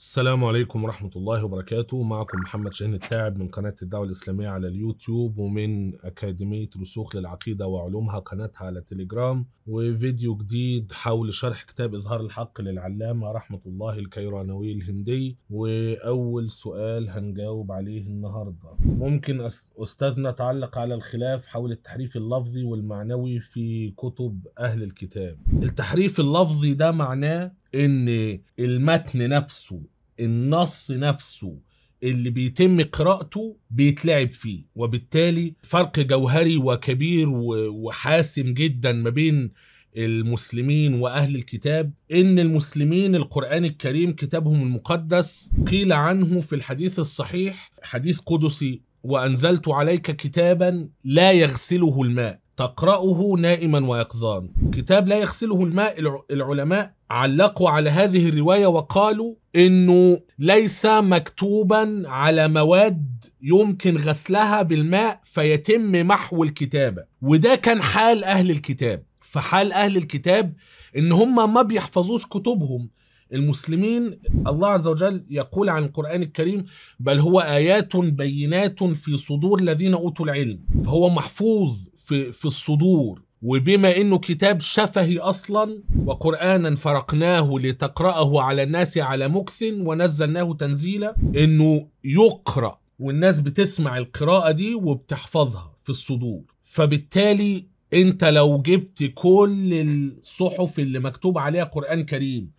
السلام عليكم ورحمة الله وبركاته معكم محمد شاهين التاعب من قناة الدعوة الإسلامية على اليوتيوب ومن أكاديمية رسوخ للعقيدة وعلومها قناتها على تليجرام وفيديو جديد حول شرح كتاب إظهار الحق للعلامة رحمة الله الكيرانوي الهندي وأول سؤال هنجاوب عليه النهاردة ممكن أستاذنا تعلق على الخلاف حول التحريف اللفظي والمعنوي في كتب أهل الكتاب التحريف اللفظي ده معناه ان المتن نفسه النص نفسه اللي بيتم قراءته بيتلعب فيه وبالتالي فرق جوهري وكبير وحاسم جدا ما بين المسلمين واهل الكتاب ان المسلمين القران الكريم كتابهم المقدس قيل عنه في الحديث الصحيح حديث قدسي وانزلت عليك كتابا لا يغسله الماء تقرأه نائما ويقظان كتاب لا يغسله الماء العلماء علقوا على هذه الرواية وقالوا انه ليس مكتوبا على مواد يمكن غسلها بالماء فيتم محو الكتابة وده كان حال اهل الكتاب فحال اهل الكتاب ان هم ما بيحفظوش كتبهم المسلمين الله عز وجل يقول عن القرآن الكريم بل هو آيات بينات في صدور الذين أوتوا العلم فهو محفوظ في في الصدور وبما انه كتاب شفهي اصلا وقرانا فرقناه لتقراه على الناس على مكث ونزلناه تنزيلا انه يقرا والناس بتسمع القراءه دي وبتحفظها في الصدور فبالتالي انت لو جبت كل الصحف اللي مكتوب عليها قران كريم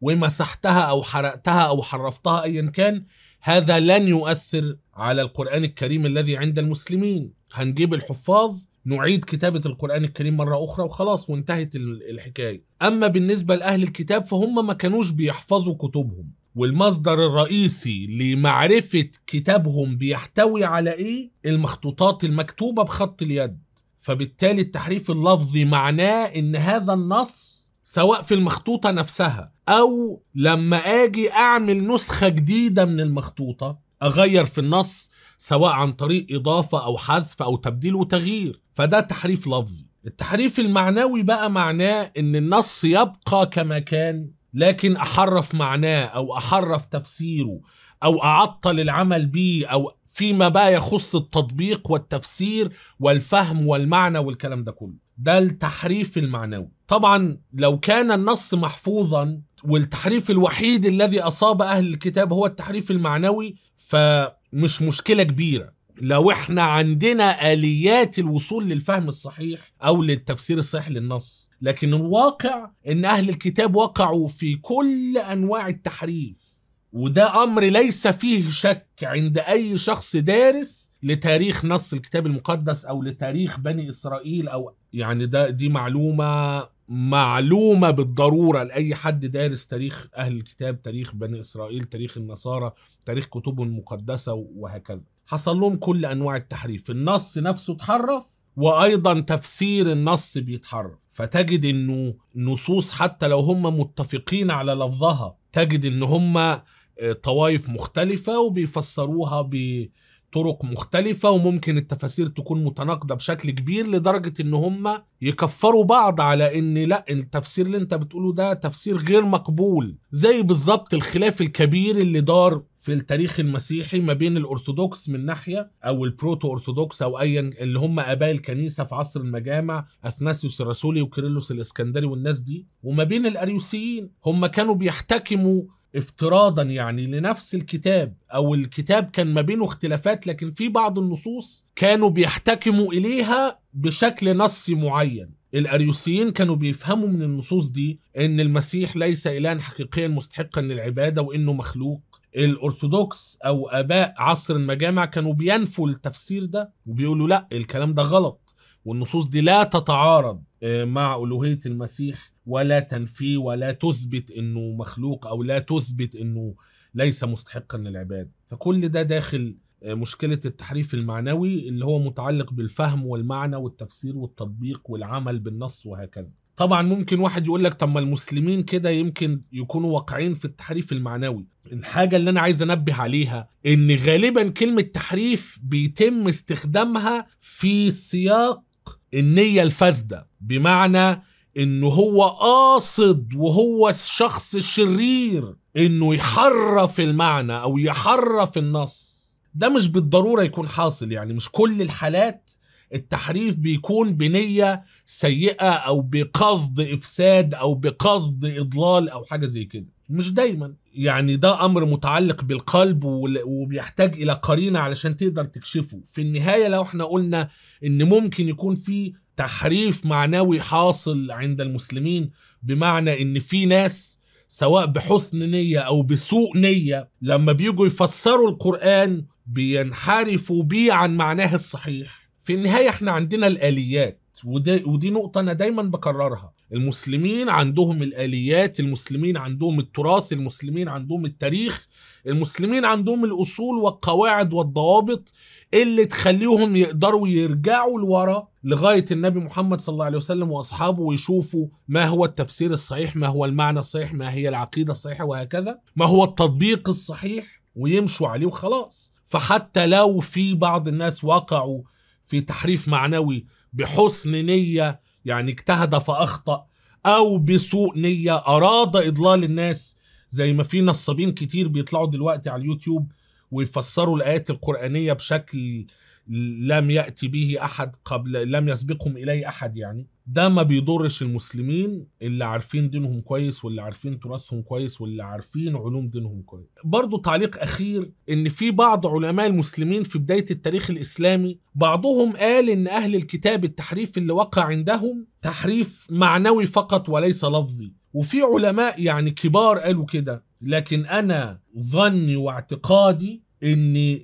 ومسحتها او حرقتها او حرفتها ايا كان هذا لن يؤثر على القران الكريم الذي عند المسلمين هنجيب الحفاظ نعيد كتابة القرآن الكريم مرة أخرى وخلاص وانتهت الحكاية أما بالنسبة لأهل الكتاب فهم ما كانوش بيحفظوا كتبهم والمصدر الرئيسي لمعرفة كتابهم بيحتوي على إيه؟ المخطوطات المكتوبة بخط اليد فبالتالي التحريف اللفظي معناه إن هذا النص سواء في المخطوطة نفسها أو لما أجي أعمل نسخة جديدة من المخطوطة أغير في النص سواء عن طريق إضافة أو حذف أو تبديل وتغيير فده تحريف لفظي التحريف المعنوي بقى معناه إن النص يبقى كما كان لكن أحرف معناه أو أحرف تفسيره أو أعطل العمل بيه أو فيما بقى يخص التطبيق والتفسير والفهم والمعنى والكلام ده كله ده التحريف المعنوي طبعا لو كان النص محفوظا والتحريف الوحيد الذي أصاب أهل الكتاب هو التحريف المعنوي فمش مشكلة كبيرة لو احنا عندنا آليات الوصول للفهم الصحيح أو للتفسير الصحيح للنص لكن الواقع إن أهل الكتاب وقعوا في كل أنواع التحريف وده أمر ليس فيه شك عند أي شخص دارس لتاريخ نص الكتاب المقدس أو لتاريخ بني إسرائيل أو يعني ده دي معلومة معلومة بالضرورة لأي حد دارس تاريخ أهل الكتاب تاريخ بني إسرائيل تاريخ النصارى تاريخ كتبهم المقدسة وهكذا حصل لهم كل أنواع التحريف النص نفسه اتحرف وايضا تفسير النص بيتحرف فتجد انه نصوص حتى لو هم متفقين على لفظها تجد ان هم آه، طوائف مختلفه وبيفسروها ب... طرق مختلفة وممكن التفاسير تكون متناقضة بشكل كبير لدرجة ان هم يكفروا بعض على ان لا التفسير اللي انت بتقوله ده تفسير غير مقبول زي بالظبط الخلاف الكبير اللي دار في التاريخ المسيحي ما بين الارثوذكس من ناحيه او البروتو ارثوذكس او ايا اللي هم اباء الكنيسه في عصر المجامع اثناسيوس الرسولي وكيرلس الاسكندري والناس دي وما بين الاريوسيين هم كانوا بيحتكموا افتراضا يعني لنفس الكتاب او الكتاب كان ما بينه اختلافات لكن في بعض النصوص كانوا بيحتكموا اليها بشكل نصي معين الاريوسيين كانوا بيفهموا من النصوص دي ان المسيح ليس الها حقيقيا مستحقا للعباده وانه مخلوق الارثوذكس او اباء عصر المجامع كانوا بينفوا التفسير ده وبيقولوا لا الكلام ده غلط والنصوص دي لا تتعارض آه، مع ألوهية المسيح ولا تنفيه ولا تثبت أنه مخلوق أو لا تثبت أنه ليس مستحقا للعبادة فكل ده داخل آه، مشكلة التحريف المعنوي اللي هو متعلق بالفهم والمعنى والتفسير والتطبيق والعمل بالنص وهكذا طبعا ممكن واحد يقول لك طب ما المسلمين كده يمكن يكونوا واقعين في التحريف المعنوي الحاجة اللي أنا عايز أنبه عليها إن غالبا كلمة تحريف بيتم استخدامها في سياق النية الفاسدة بمعنى انه هو قاصد وهو الشخص الشرير انه يحرف المعنى او يحرف النص ده مش بالضروره يكون حاصل يعني مش كل الحالات التحريف بيكون بنيه سيئه او بقصد افساد او بقصد اضلال او حاجه زي كده مش دايما يعني ده امر متعلق بالقلب وبيحتاج الى قرينه علشان تقدر تكشفه في النهايه لو احنا قلنا ان ممكن يكون في تحريف معنوي حاصل عند المسلمين بمعنى ان في ناس سواء بحسن نيه او بسوء نيه لما بيجوا يفسروا القران بينحرفوا بيه عن معناه الصحيح في النهايه احنا عندنا الاليات وده ودي نقطه انا دايما بكررها المسلمين عندهم الآليات المسلمين عندهم التراث المسلمين عندهم التاريخ المسلمين عندهم الأصول والقواعد والضوابط اللي تخليهم يقدروا يرجعوا لورا لغاية النبي محمد صلى الله عليه وسلم وأصحابه ويشوفوا ما هو التفسير الصحيح ما هو المعنى الصحيح ما هي العقيدة الصحيحة وهكذا ما هو التطبيق الصحيح ويمشوا عليه وخلاص فحتى لو في بعض الناس وقعوا في تحريف معنوي بحسن نية يعني اجتهد فأخطأ أو بسوء نية أراد إضلال الناس زي ما في نصابين كتير بيطلعوا دلوقتي على اليوتيوب ويفسروا الآيات القرآنية بشكل لم يأتي به أحد قبل لم يسبقهم إليه أحد يعني ده ما بيضرش المسلمين اللي عارفين دينهم كويس واللي عارفين تراثهم كويس واللي عارفين علوم دينهم كويس برضو تعليق أخير إن في بعض علماء المسلمين في بداية التاريخ الإسلامي بعضهم قال إن أهل الكتاب التحريف اللي وقع عندهم تحريف معنوي فقط وليس لفظي وفي علماء يعني كبار قالوا كده لكن أنا ظني واعتقادي ان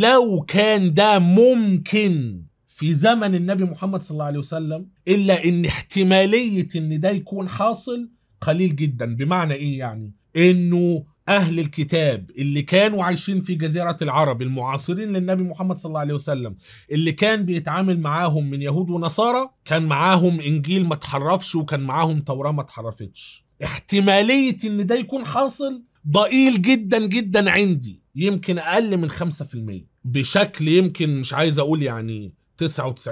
لو كان ده ممكن في زمن النبي محمد صلى الله عليه وسلم الا ان احتماليه ان ده يكون حاصل قليل جدا بمعنى ايه يعني انه اهل الكتاب اللي كانوا عايشين في جزيره العرب المعاصرين للنبي محمد صلى الله عليه وسلم اللي كان بيتعامل معاهم من يهود ونصارى كان معاهم انجيل ما اتحرفش وكان معاهم توراه ما اتحرفتش احتماليه ان ده يكون حاصل ضئيل جدا جدا عندي يمكن اقل من 5% بشكل يمكن مش عايز اقول يعني 99%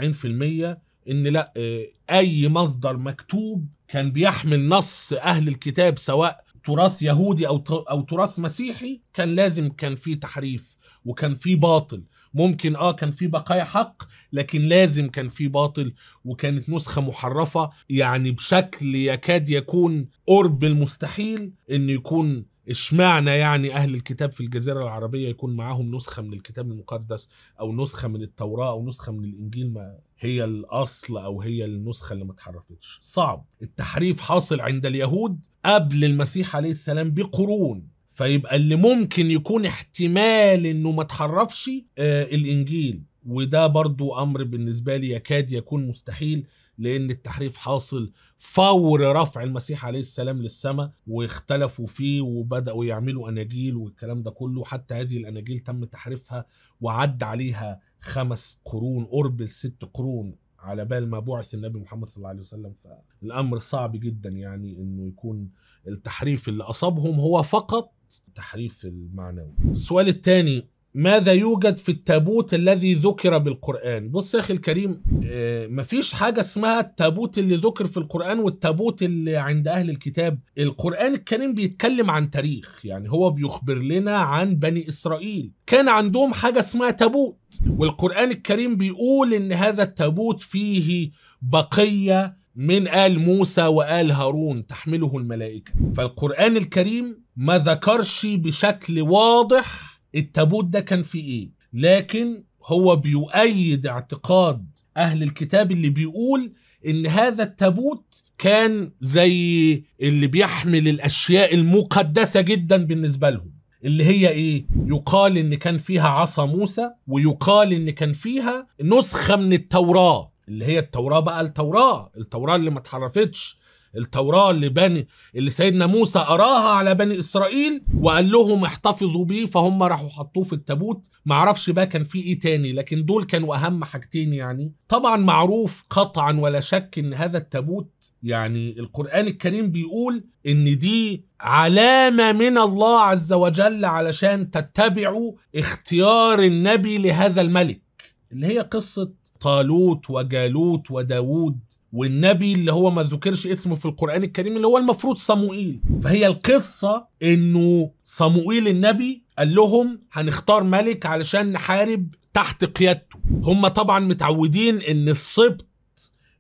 ان لا آه، اي مصدر مكتوب كان بيحمل نص اهل الكتاب سواء تراث يهودي او او تراث مسيحي كان لازم كان في تحريف وكان في باطل ممكن اه كان في بقايا حق لكن لازم كان في باطل وكانت نسخه محرفه يعني بشكل يكاد يكون قرب المستحيل ان يكون اشمعنى يعني اهل الكتاب في الجزيره العربيه يكون معاهم نسخه من الكتاب المقدس او نسخه من التوراه او نسخه من الانجيل ما هي الاصل او هي النسخه اللي ما اتحرفتش صعب التحريف حاصل عند اليهود قبل المسيح عليه السلام بقرون فيبقى اللي ممكن يكون احتمال انه ما اتحرفش آه الانجيل وده برضو امر بالنسبه لي يكاد يكون مستحيل لان التحريف حاصل فور رفع المسيح عليه السلام للسماء واختلفوا فيه وبداوا يعملوا اناجيل والكلام ده كله حتى هذه الاناجيل تم تحريفها وعد عليها خمس قرون قرب الست قرون على بال ما بعث النبي محمد صلى الله عليه وسلم فالامر صعب جدا يعني انه يكون التحريف اللي اصابهم هو فقط تحريف المعنوي السؤال الثاني ماذا يوجد في التابوت الذي ذكر بالقرآن بص يا أخي الكريم آه، مفيش حاجة اسمها التابوت اللي ذكر في القرآن والتابوت اللي عند أهل الكتاب القرآن الكريم بيتكلم عن تاريخ يعني هو بيخبر لنا عن بني إسرائيل كان عندهم حاجة اسمها تابوت والقرآن الكريم بيقول إن هذا التابوت فيه بقية من آل موسى وآل هارون تحمله الملائكة فالقرآن الكريم ما ذكرش بشكل واضح التابوت ده كان فيه ايه لكن هو بيؤيد اعتقاد اهل الكتاب اللي بيقول ان هذا التابوت كان زي اللي بيحمل الاشياء المقدسه جدا بالنسبه لهم اللي هي ايه يقال ان كان فيها عصا موسى ويقال ان كان فيها نسخه من التوراه اللي هي التوراه بقى التوراه التوراه اللي ما اتحرفتش التوراة اللي بني اللي سيدنا موسى أراها على بني إسرائيل وقال لهم احتفظوا بيه فهم راحوا حطوه في التابوت معرفش بقى كان في إيه تاني لكن دول كانوا أهم حاجتين يعني طبعا معروف قطعا ولا شك إن هذا التابوت يعني القرآن الكريم بيقول إن دي علامة من الله عز وجل علشان تتبعوا اختيار النبي لهذا الملك اللي هي قصة طالوت وجالوت وداوود والنبي اللي هو ما ذكرش اسمه في القرآن الكريم اللي هو المفروض صموئيل فهي القصة انه صموئيل النبي قال لهم هنختار ملك علشان نحارب تحت قيادته هم طبعا متعودين ان السبط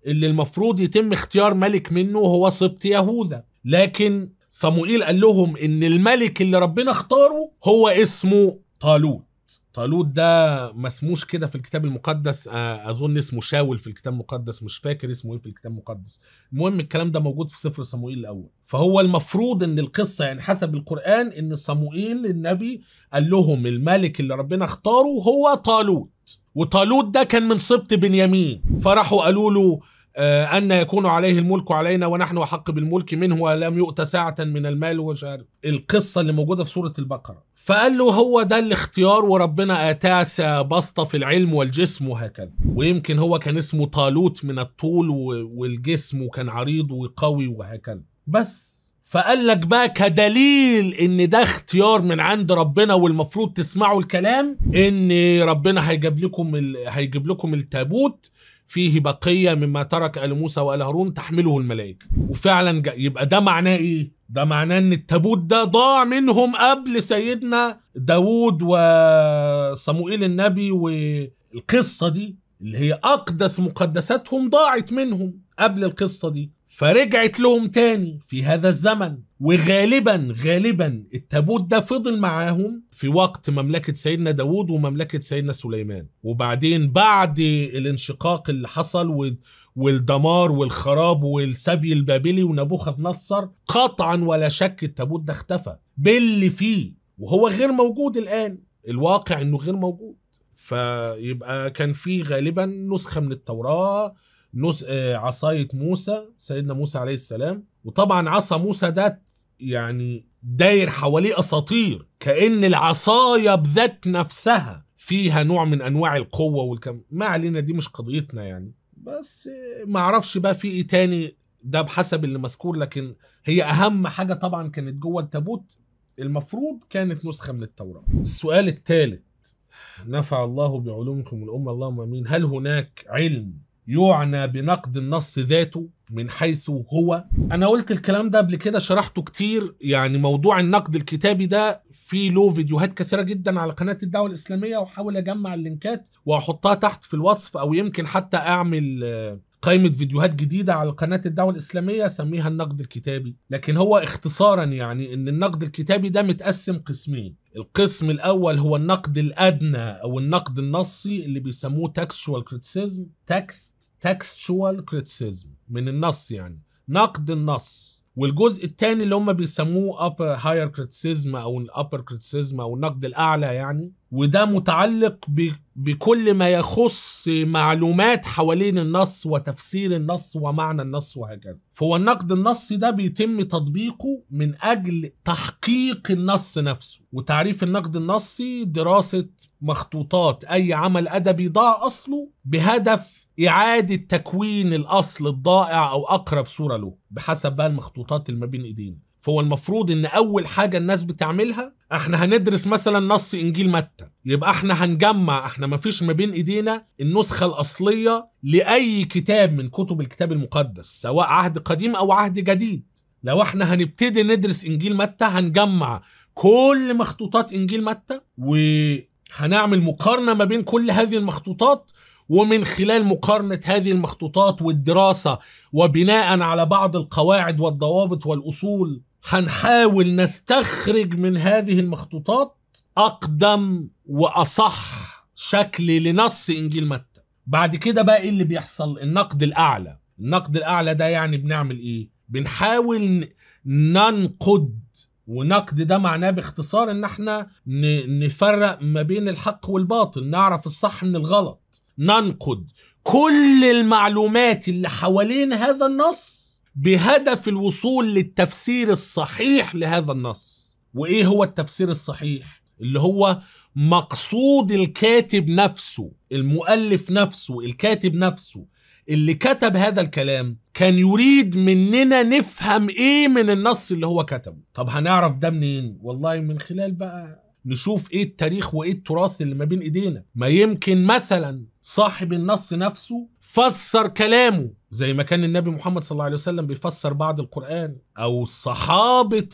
اللي المفروض يتم اختيار ملك منه هو سبط يهوذا لكن صموئيل قال لهم ان الملك اللي ربنا اختاره هو اسمه طالوت طالوت ده ما اسموش كده في الكتاب المقدس آه، اظن اسمه شاول في الكتاب المقدس مش فاكر اسمه ايه في الكتاب المقدس المهم الكلام ده موجود في سفر صموئيل الاول فهو المفروض ان القصه يعني حسب القران ان صموئيل النبي قال لهم الملك اللي ربنا اختاره هو طالوت وطالوت ده كان من سبط بنيامين فراحوا قالوا له آه، أن يكون عليه الملك علينا ونحن أحق بالملك منه ولم يؤت ساعة من المال ومش القصة اللي موجودة في سورة البقرة فقال له هو ده الاختيار وربنا أتاس بسطة في العلم والجسم وهكذا ويمكن هو كان اسمه طالوت من الطول والجسم وكان عريض وقوي وهكذا بس فقال لك بقى كدليل ان ده اختيار من عند ربنا والمفروض تسمعوا الكلام ان ربنا هيجيب لكم ال... هيجيب لكم التابوت فيه بقية مما ترك آل موسى وآل هارون تحمله الملائكة وفعلا جاء يبقى ده معناه إيه؟ ده معناه إن التابوت ده ضاع منهم قبل سيدنا داوود وصموئيل النبي والقصة دي اللي هي أقدس مقدساتهم ضاعت منهم قبل القصة دي فرجعت لهم تاني في هذا الزمن وغالبا غالبا التابوت ده فضل معاهم في وقت مملكة سيدنا داود ومملكة سيدنا سليمان وبعدين بعد الانشقاق اللي حصل والدمار والخراب والسبي البابلي ونبوخذ نصر قطعا ولا شك التابوت ده اختفى باللي فيه وهو غير موجود الآن الواقع انه غير موجود فيبقى كان في غالبا نسخة من التوراة نص آه، عصايه موسى سيدنا موسى عليه السلام وطبعا عصا موسى ده يعني داير حواليه اساطير كان العصايه بذات نفسها فيها نوع من انواع القوه والكم ما علينا دي مش قضيتنا يعني بس ما اعرفش بقى في ايه تاني ده بحسب اللي مذكور لكن هي اهم حاجه طبعا كانت جوه التابوت المفروض كانت نسخه من التوراه السؤال الثالث نفع الله بعلومكم الامه اللهم امين هل هناك علم يعنى بنقد النص ذاته من حيث هو انا قلت الكلام ده قبل كده شرحته كتير يعني موضوع النقد الكتابي ده في له فيديوهات كثيره جدا على قناه الدعوه الاسلاميه واحاول اجمع اللينكات واحطها تحت في الوصف او يمكن حتى اعمل آه، قائمة فيديوهات جديدة على قناة الدعوة الإسلامية سميها النقد الكتابي لكن هو اختصارا يعني أن النقد الكتابي ده متقسم قسمين القسم الأول هو النقد الأدنى أو النقد النصي اللي بيسموه تكستوال كريتيسيزم تكست تكستشوال كريتيسيزم من النص يعني نقد النص والجزء الثاني اللي هم بيسموه upper higher criticism او upper criticism او النقد الاعلى يعني وده متعلق بكل ما يخص معلومات حوالين النص وتفسير النص ومعنى النص وهكذا فهو النقد النصي ده بيتم تطبيقه من اجل تحقيق النص نفسه وتعريف النقد النصي دراسه مخطوطات اي عمل ادبي ضاع اصله بهدف إعادة تكوين الأصل الضائع أو أقرب صورة له بحسب بقى المخطوطات اللي ما بين إيدينا فهو المفروض ان اول حاجه الناس بتعملها احنا هندرس مثلا نص انجيل متى يبقى احنا هنجمع احنا ما فيش ما بين ايدينا النسخه الاصليه لاي كتاب من كتب الكتاب المقدس سواء عهد قديم او عهد جديد لو احنا هنبتدي ندرس انجيل متى هنجمع كل مخطوطات انجيل متى وهنعمل مقارنه ما بين كل هذه المخطوطات ومن خلال مقارنة هذه المخطوطات والدراسة وبناء على بعض القواعد والضوابط والأصول هنحاول نستخرج من هذه المخطوطات أقدم وأصح شكل لنص إنجيل متى بعد كده بقى إيه اللي بيحصل النقد الأعلى النقد الأعلى ده يعني بنعمل إيه بنحاول ننقد ونقد ده معناه باختصار ان احنا نفرق ما بين الحق والباطل نعرف الصح من الغلط ننقد كل المعلومات اللي حوالين هذا النص بهدف الوصول للتفسير الصحيح لهذا النص وايه هو التفسير الصحيح اللي هو مقصود الكاتب نفسه المؤلف نفسه الكاتب نفسه اللي كتب هذا الكلام كان يريد مننا نفهم ايه من النص اللي هو كتبه طب هنعرف ده منين والله من خلال بقى نشوف ايه التاريخ وايه التراث اللي ما بين ايدينا ما يمكن مثلا صاحب النص نفسه فسر كلامه زي ما كان النبي محمد صلى الله عليه وسلم بيفسر بعض القرآن أو صحابة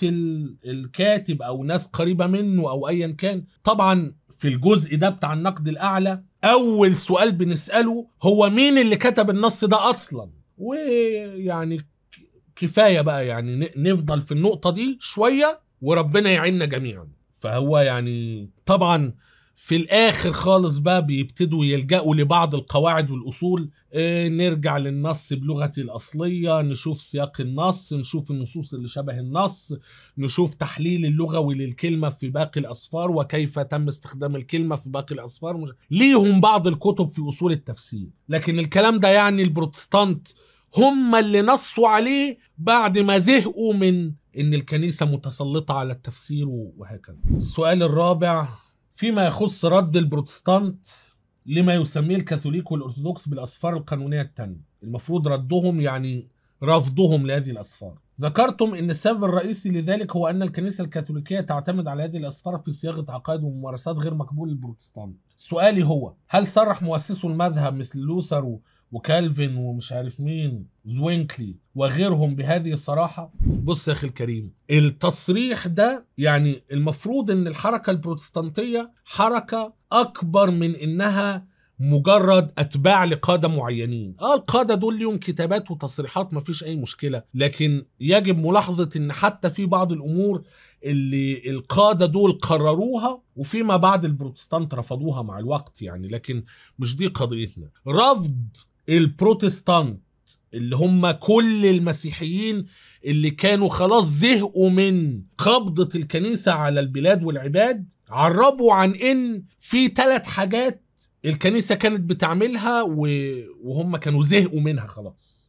الكاتب أو ناس قريبة منه أو أيا كان طبعا في الجزء ده بتاع النقد الأعلى أول سؤال بنسأله هو مين اللي كتب النص ده أصلا ويعني كفاية بقى يعني نفضل في النقطة دي شوية وربنا يعيننا جميعا فهو يعني طبعا في الاخر خالص بقى بيبتدوا يلجأوا لبعض القواعد والاصول إيه نرجع للنص بلغتي الاصليه نشوف سياق النص نشوف النصوص اللي شبه النص نشوف تحليل اللغوي للكلمه في باقي الاصفار وكيف تم استخدام الكلمه في باقي الاصفار مش... ليهم بعض الكتب في اصول التفسير لكن الكلام ده يعني البروتستانت هم اللي نصوا عليه بعد ما زهقوا من ان الكنيسه متسلطه على التفسير وهكذا. السؤال الرابع فيما يخص رد البروتستانت لما يسميه الكاثوليك والارثوذكس بالاسفار القانونيه الثانيه، المفروض ردهم يعني رفضهم لهذه الاسفار. ذكرتم ان السبب الرئيسي لذلك هو ان الكنيسه الكاثوليكيه تعتمد على هذه الاسفار في صياغه عقائد وممارسات غير مقبوله للبروتستانت. سؤالي هو هل صرح مؤسسو المذهب مثل لوثر وكالفن ومش عارف مين زوينكلي وغيرهم بهذه الصراحه بص يا اخي الكريم التصريح ده يعني المفروض ان الحركه البروتستانتيه حركه اكبر من انها مجرد اتباع لقاده معينين اه القاده دول ليهم كتابات وتصريحات مفيش اي مشكله لكن يجب ملاحظه ان حتى في بعض الامور اللي القاده دول قرروها وفيما بعد البروتستانت رفضوها مع الوقت يعني لكن مش دي قضيتنا رفض البروتستانت اللي هم كل المسيحيين اللي كانوا خلاص زهقوا من قبضة الكنيسة على البلاد والعباد عربوا عن إن في ثلاث حاجات الكنيسة كانت بتعملها وهم كانوا زهقوا منها خلاص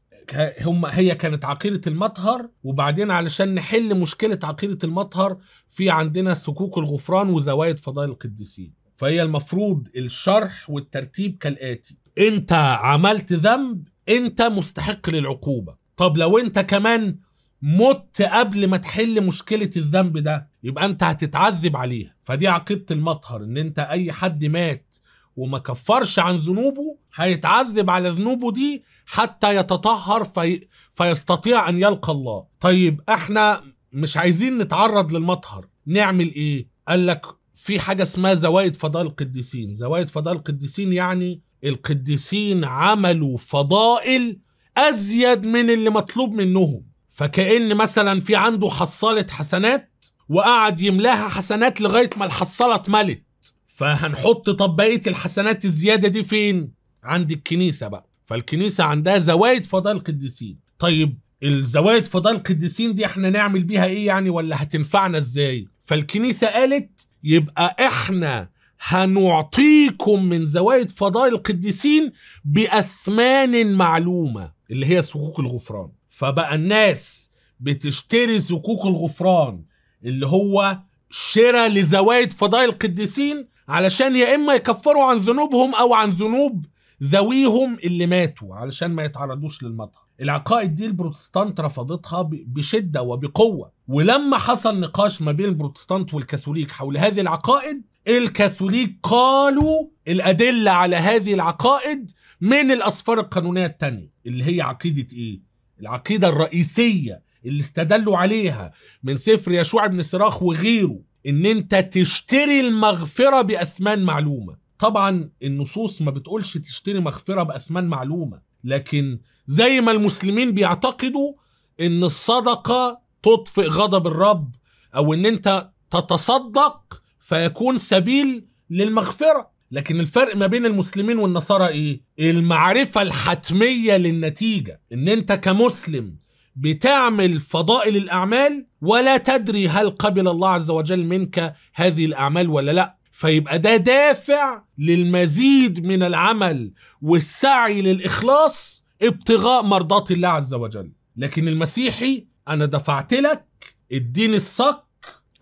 هم هي كانت عقيدة المطهر وبعدين علشان نحل مشكلة عقيدة المطهر في عندنا سكوك الغفران وزوايد فضائل القديسين فهي المفروض الشرح والترتيب كالآتي انت عملت ذنب انت مستحق للعقوبه طب لو انت كمان مت قبل ما تحل مشكله الذنب ده يبقى انت هتتعذب عليها فدي عقيده المطهر ان انت اي حد مات وما كفرش عن ذنوبه هيتعذب على ذنوبه دي حتى يتطهر في... فيستطيع ان يلقى الله طيب احنا مش عايزين نتعرض للمطهر نعمل ايه قال لك في حاجه اسمها زوائد فضائل القديسين زوائد فضائل القديسين يعني القديسين عملوا فضائل أزيد من اللي مطلوب منهم فكأن مثلا في عنده حصالة حسنات وقعد يملاها حسنات لغاية ما الحصالة اتملت فهنحط طب بقية الحسنات الزيادة دي فين؟ عند الكنيسة بقى فالكنيسة عندها زوايد فضائل القديسين طيب الزوايد فضائل القديسين دي احنا نعمل بيها ايه يعني ولا هتنفعنا ازاي؟ فالكنيسة قالت يبقى احنا هنعطيكم من زوائد فضائل القديسين باثمان معلومه اللي هي صكوك الغفران فبقى الناس بتشتري صكوك الغفران اللي هو شراء لزوائد فضائل القديسين علشان يا اما يكفروا عن ذنوبهم او عن ذنوب ذويهم اللي ماتوا علشان ما يتعرضوش للمطهر العقائد دي البروتستانت رفضتها بشده وبقوه ولما حصل نقاش ما بين البروتستانت والكاثوليك حول هذه العقائد الكاثوليك قالوا الأدلة على هذه العقائد من الأصفار القانونية التانية اللي هي عقيدة إيه؟ العقيدة الرئيسية اللي استدلوا عليها من سفر يشوع بن سراخ وغيره إن أنت تشتري المغفرة بأثمان معلومة طبعا النصوص ما بتقولش تشتري مغفرة بأثمان معلومة لكن زي ما المسلمين بيعتقدوا إن الصدقة تطفئ غضب الرب أو إن أنت تتصدق فيكون سبيل للمغفره لكن الفرق ما بين المسلمين والنصارى ايه المعرفه الحتميه للنتيجه ان انت كمسلم بتعمل فضائل الاعمال ولا تدري هل قبل الله عز وجل منك هذه الاعمال ولا لا فيبقى ده دافع للمزيد من العمل والسعي للاخلاص ابتغاء مرضات الله عز وجل لكن المسيحي انا دفعت لك الدين الصك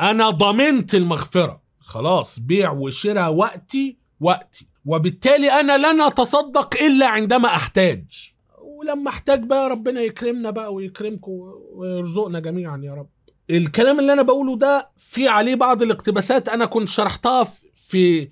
انا ضمنت المغفره خلاص بيع وشراء وقتي وقتي وبالتالي انا لن اتصدق الا عندما احتاج ولما احتاج بقى ربنا يكرمنا بقى ويكرمكم ويرزقنا جميعا يا رب الكلام اللي انا بقوله ده في عليه بعض الاقتباسات انا كنت شرحتها في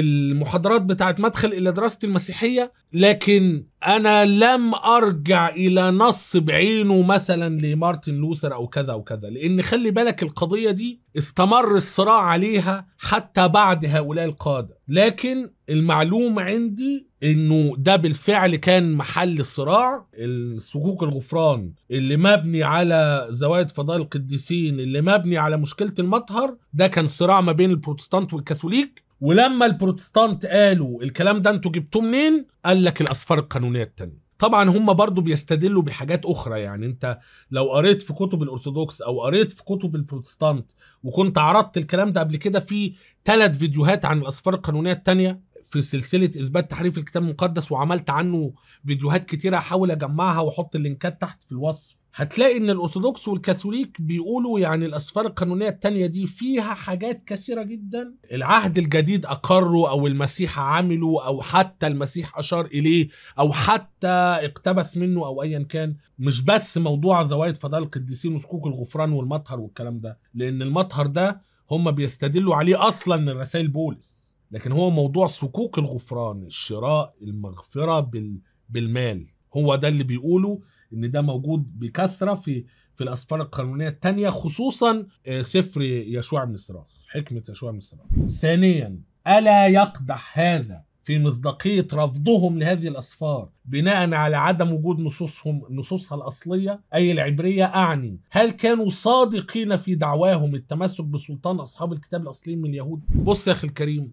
المحاضرات بتاعت مدخل الى دراسه المسيحيه لكن انا لم ارجع الى نص بعينه مثلا لمارتن لوثر او كذا وكذا لان خلي بالك القضيه دي استمر الصراع عليها حتى بعد هؤلاء القاده لكن المعلوم عندي انه ده بالفعل كان محل صراع السجوك الغفران اللي مبني على زوايا فضائل القديسين اللي مبني على مشكله المطهر ده كان صراع ما بين البروتستانت والكاثوليك ولما البروتستانت قالوا الكلام ده انتوا جبتوه منين قال لك الاسفار القانونيه الثانيه طبعا هم برضو بيستدلوا بحاجات اخرى يعني انت لو قريت في كتب الارثوذكس او قريت في كتب البروتستانت وكنت عرضت الكلام ده قبل كده في ثلاث فيديوهات عن الاسفار القانونيه الثانيه في سلسله اثبات تحريف الكتاب المقدس وعملت عنه فيديوهات كتيره هحاول اجمعها واحط اللينكات تحت في الوصف هتلاقي ان الارثوذكس والكاثوليك بيقولوا يعني الاسفار القانونيه التانية دي فيها حاجات كثيره جدا العهد الجديد اقره او المسيح عمله او حتى المسيح اشار اليه او حتى اقتبس منه او ايا كان مش بس موضوع زوايد فضائل القديسين وصكوك الغفران والمطهر والكلام ده لان المطهر ده هم بيستدلوا عليه اصلا من رسائل بولس لكن هو موضوع صكوك الغفران شراء المغفره بال... بالمال هو ده اللي بيقوله ان ده موجود بكثره في في الاسفار القانونيه الثانيه خصوصا آه، سفر يشوع بن صراخ حكمه يشوع بن صراخ ثانيا الا يقدح هذا في مصداقية رفضهم لهذه الأسفار بناء على عدم وجود نصوصهم نصوصها الأصلية أي العبرية أعني هل كانوا صادقين في دعواهم التمسك بسلطان أصحاب الكتاب الاصليين من اليهود بص يا أخي الكريم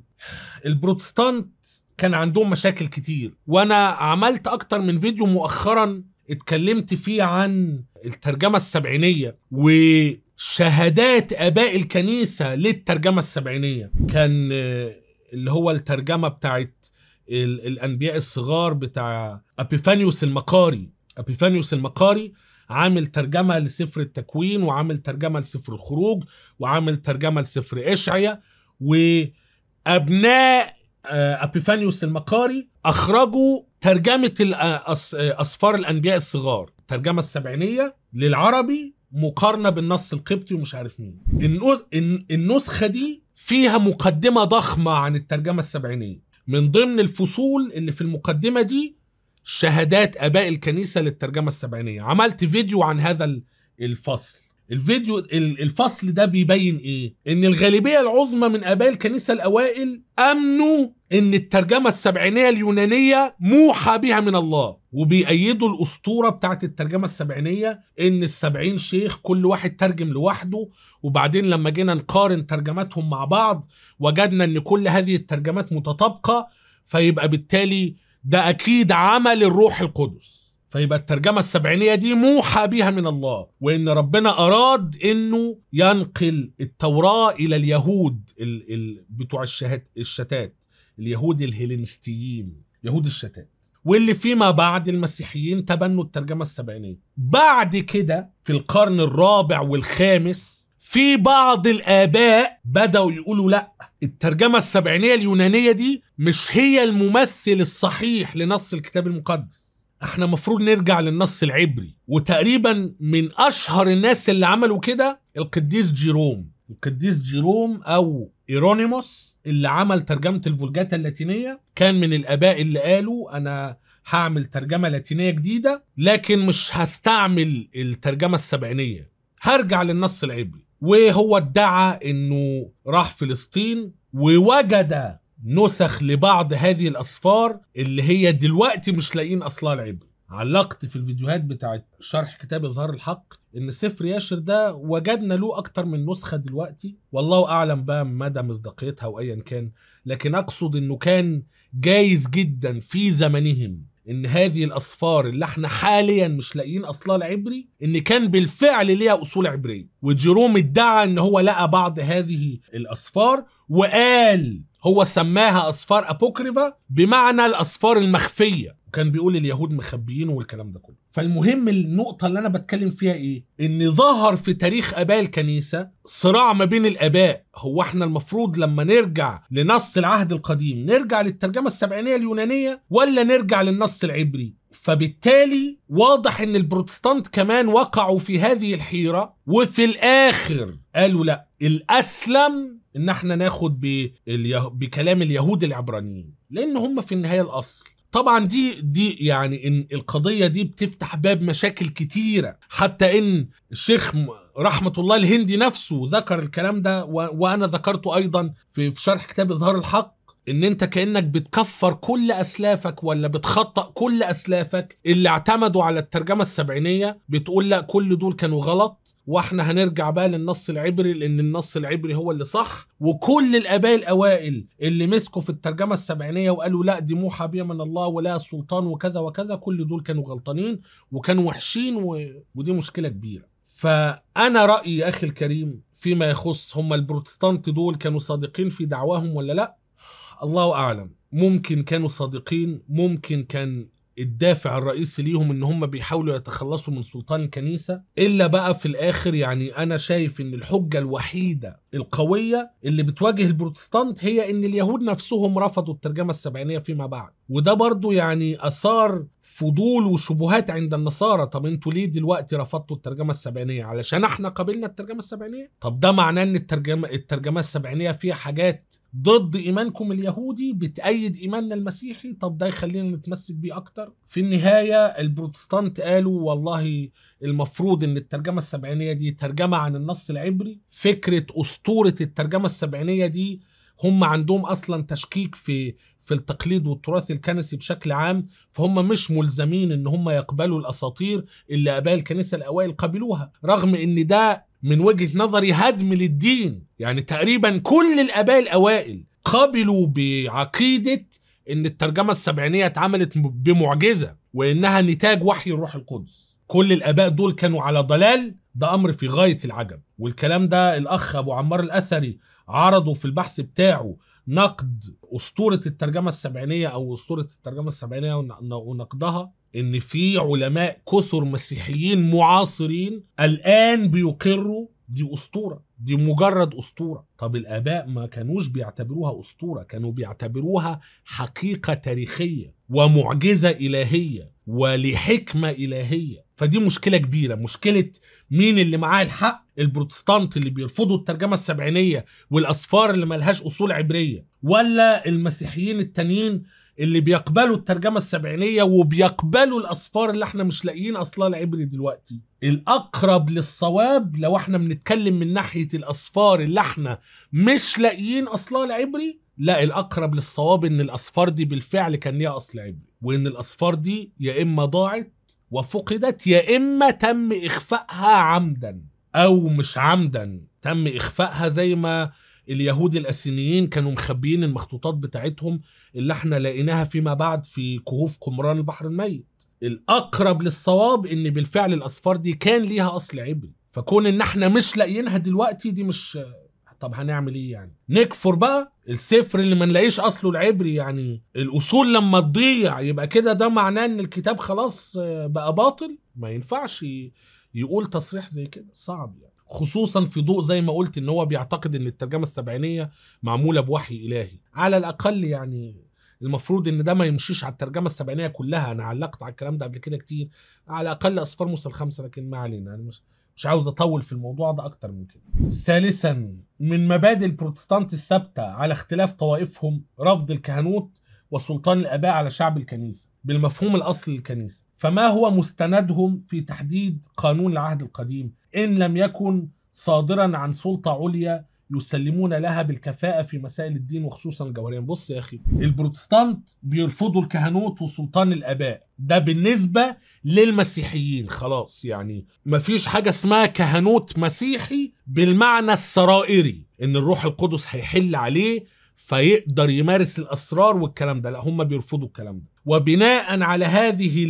البروتستانت كان عندهم مشاكل كتير وانا عملت اكتر من فيديو مؤخرا اتكلمت فيه عن الترجمة السبعينية وشهادات آباء الكنيسة للترجمة السبعينية كان آه، اللي هو الترجمة بتاعت الأنبياء الصغار بتاع أبيفانيوس المقاري أبيفانيوس المقاري عامل ترجمة لسفر التكوين وعامل ترجمة لسفر الخروج وعامل ترجمة لسفر إشعيا وأبناء آه، أبيفانيوس المقاري أخرجوا ترجمه اسفار آه، آه، الانبياء الصغار الترجمه السبعينيه للعربي مقارنه بالنص القبطي ومش عارف مين النسخه دي فيها مقدمه ضخمه عن الترجمه السبعينيه من ضمن الفصول اللي في المقدمه دي شهادات اباء الكنيسه للترجمه السبعينيه عملت فيديو عن هذا الفصل الفيديو الفصل ده بيبين ايه ان الغالبيه العظمى من اباء الكنيسه الاوائل امنوا ان الترجمه السبعينيه اليونانيه موحى بها من الله وبيأيدوا الاسطوره بتاعت الترجمه السبعينيه ان السبعين شيخ كل واحد ترجم لوحده وبعدين لما جينا نقارن ترجماتهم مع بعض وجدنا ان كل هذه الترجمات متطابقه فيبقى بالتالي ده اكيد عمل الروح القدس فيبقى الترجمة السبعينية دي موحى بها من الله وإن ربنا أراد إنه ينقل التوراة إلى اليهود ال ال بتوع الشهات الشتات اليهود الهيلينستيين يهود الشتات واللي فيما بعد المسيحيين تبنوا الترجمة السبعينية بعد كده في القرن الرابع والخامس في بعض الآباء بدأوا يقولوا لأ الترجمة السبعينية اليونانية دي مش هي الممثل الصحيح لنص الكتاب المقدس احنا مفروض نرجع للنص العبري وتقريبا من اشهر الناس اللي عملوا كده القديس جيروم القديس جيروم او ايرونيموس اللي عمل ترجمه الفولجاتا اللاتينيه كان من الاباء اللي قالوا انا هعمل ترجمه لاتينيه جديده لكن مش هستعمل الترجمه السبعينيه هرجع للنص العبري وهو ادعى انه راح فلسطين ووجد نسخ لبعض هذه الأصفار اللي هي دلوقتي مش لاقيين أصلها العبر علقت في الفيديوهات بتاعت شرح كتاب إظهار الحق إن سفر ياشر ده وجدنا له أكتر من نسخة دلوقتي والله أعلم بقى مدى مصداقيتها وأيا كان لكن أقصد إنه كان جايز جدا في زمنهم ان هذه الاصفار اللي احنا حاليا مش لاقيين اصلها العبري ان كان بالفعل ليها اصول عبريه وجيروم ادعى ان هو لقى بعض هذه الاصفار وقال هو سماها أسفار أبوكريفا بمعنى الأسفار المخفية وكان بيقول اليهود مخبيين والكلام ده كله فالمهم النقطة اللي أنا بتكلم فيها إيه؟ إن ظهر في تاريخ آباء الكنيسة صراع ما بين الآباء هو إحنا المفروض لما نرجع لنص العهد القديم نرجع للترجمة السبعينية اليونانية ولا نرجع للنص العبري؟ فبالتالي واضح ان البروتستانت كمان وقعوا في هذه الحيرة وفي الاخر قالوا لا الاسلم ان احنا ناخد باليه... بكلام اليهود العبرانيين لان هم في النهايه الاصل طبعا دي دي يعني ان القضيه دي بتفتح باب مشاكل كتيره حتى ان الشيخ رحمه الله الهندي نفسه ذكر الكلام ده و... وانا ذكرته ايضا في شرح كتاب اظهار الحق ان انت كانك بتكفر كل اسلافك ولا بتخطا كل اسلافك اللي اعتمدوا على الترجمه السبعينيه بتقول لا كل دول كانوا غلط واحنا هنرجع بقى للنص العبري لان النص العبري هو اللي صح وكل الاباء الاوائل اللي مسكوا في الترجمه السبعينيه وقالوا لا دي موحى بيه من الله ولا سلطان وكذا وكذا كل دول كانوا غلطانين وكانوا وحشين و... ودي مشكله كبيره فانا رايي اخي الكريم فيما يخص هم البروتستانت دول كانوا صادقين في دعواهم ولا لا الله اعلم ممكن كانوا صادقين ممكن كان الدافع الرئيسي ليهم ان هم بيحاولوا يتخلصوا من سلطان الكنيسه الا بقى في الاخر يعني انا شايف ان الحجه الوحيده القوية اللي بتواجه البروتستانت هي ان اليهود نفسهم رفضوا الترجمة السبعينية فيما بعد وده برضو يعني اثار فضول وشبهات عند النصارى طب انتوا ليه دلوقتي رفضتوا الترجمة السبعينية علشان احنا قبلنا الترجمة السبعينية طب ده معناه ان الترجمة الترجمة السبعينية فيها حاجات ضد ايمانكم اليهودي بتأيد ايماننا المسيحي طب ده يخلينا نتمسك بيه اكتر في النهاية البروتستانت قالوا والله المفروض ان الترجمه السبعينيه دي ترجمه عن النص العبري فكره اسطوره الترجمه السبعينيه دي هم عندهم اصلا تشكيك في في التقليد والتراث الكنسي بشكل عام فهم مش ملزمين ان هم يقبلوا الاساطير اللي اباء الكنيسه الاوائل قبلوها رغم ان ده من وجهه نظري هدم للدين يعني تقريبا كل الاباء الاوائل قبلوا بعقيده ان الترجمه السبعينيه اتعملت بمعجزه وانها نتاج وحي الروح القدس كل الاباء دول كانوا على ضلال ده امر في غايه العجب والكلام ده الاخ ابو عمار الاثري عرضه في البحث بتاعه نقد اسطوره الترجمه السبعينيه او اسطوره الترجمه السبعينيه ونقدها ان في علماء كثر مسيحيين معاصرين الان بيقروا دي اسطوره دي مجرد اسطوره طب الاباء ما كانوش بيعتبروها اسطوره كانوا بيعتبروها حقيقه تاريخيه ومعجزه الهيه ولحكمه الهيه فدي مشكله كبيره مشكله مين اللي معاه الحق البروتستانت اللي بيرفضوا الترجمه السبعينيه والاسفار اللي ملهاش اصول عبريه ولا المسيحيين التانيين اللي بيقبلوا الترجمه السبعينيه وبيقبلوا الاصفار اللي احنا مش لاقيين اصلها العبري دلوقتي الاقرب للصواب لو احنا بنتكلم من ناحيه الاصفار اللي احنا مش لاقيين اصلها العبري لا الاقرب للصواب ان الاصفار دي بالفعل كان ليها اصل عبري وان الاصفار دي يا اما ضاعت وفقدت يا اما تم اخفائها عمدا او مش عمدا تم اخفائها زي ما اليهود الاسينيين كانوا مخبيين المخطوطات بتاعتهم اللي احنا لقيناها فيما بعد في كهوف قمران البحر الميت الاقرب للصواب ان بالفعل الاسفار دي كان ليها اصل عبري فكون ان احنا مش لاقيينها دلوقتي دي مش طب هنعمل ايه يعني نكفر بقى السفر اللي ما نلاقيش اصله العبري يعني الاصول لما تضيع يبقى كده ده معناه ان الكتاب خلاص بقى باطل ما ينفعش يقول تصريح زي كده صعب يعني خصوصا في ضوء زي ما قلت ان هو بيعتقد ان الترجمه السبعينيه معموله بوحي الهي على الاقل يعني المفروض ان ده ما يمشيش على الترجمه السبعينيه كلها انا علقت على الكلام ده قبل كده كتير على الاقل اصفار موسى الخمسه لكن ما علينا انا مش مش عاوز اطول في الموضوع ده اكتر من كده ثالثا من مبادئ البروتستانت الثابته على اختلاف طوائفهم رفض الكهنوت وسلطان الاباء على شعب الكنيسه بالمفهوم الاصلي للكنيسه فما هو مستندهم في تحديد قانون العهد القديم إن لم يكن صادرا عن سلطة عليا يسلمون لها بالكفاءة في مسائل الدين وخصوصا الجوارية بص يا أخي البروتستانت بيرفضوا الكهنوت وسلطان الآباء ده بالنسبة للمسيحيين خلاص يعني مفيش حاجة اسمها كهنوت مسيحي بالمعنى السرائري إن الروح القدس هيحل عليه فيقدر يمارس الأسرار والكلام ده لا هم بيرفضوا الكلام ده وبناء على هذه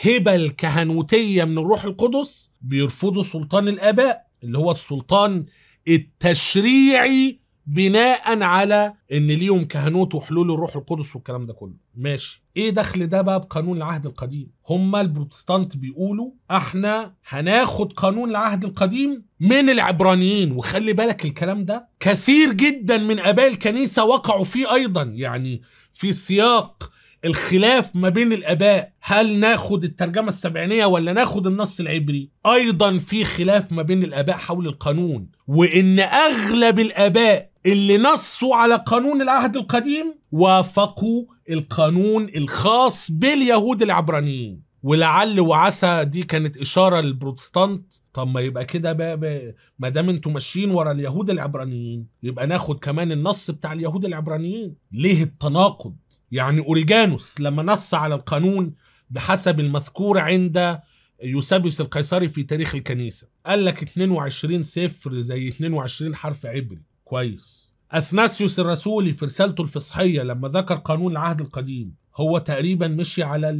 الهبة الكهنوتية من الروح القدس بيرفضوا سلطان الآباء اللي هو السلطان التشريعي بناء على ان ليهم كهنوت وحلول الروح القدس والكلام ده كله ماشي ايه دخل ده بقى بقانون العهد القديم هما البروتستانت بيقولوا احنا هناخد قانون العهد القديم من العبرانيين وخلي بالك الكلام ده كثير جدا من اباء الكنيسه وقعوا فيه ايضا يعني في سياق الخلاف ما بين الاباء هل ناخد الترجمه السبعينيه ولا ناخد النص العبري ايضا في خلاف ما بين الاباء حول القانون وان اغلب الاباء اللي نصوا على قانون العهد القديم وافقوا القانون الخاص باليهود العبرانيين ولعل وعسى دي كانت اشاره للبروتستانت طب ما يبقى كده بقى, بقى ما دام انتوا ماشيين ورا اليهود العبرانيين يبقى ناخد كمان النص بتاع اليهود العبرانيين ليه التناقض يعني اوريجانوس لما نص على القانون بحسب المذكور عند يوسابيوس القيصري في تاريخ الكنيسه قال لك 22 صفر زي 22 حرف عبري كويس اثناسيوس الرسولي في رسالته الفصحيه لما ذكر قانون العهد القديم هو تقريبا مشي على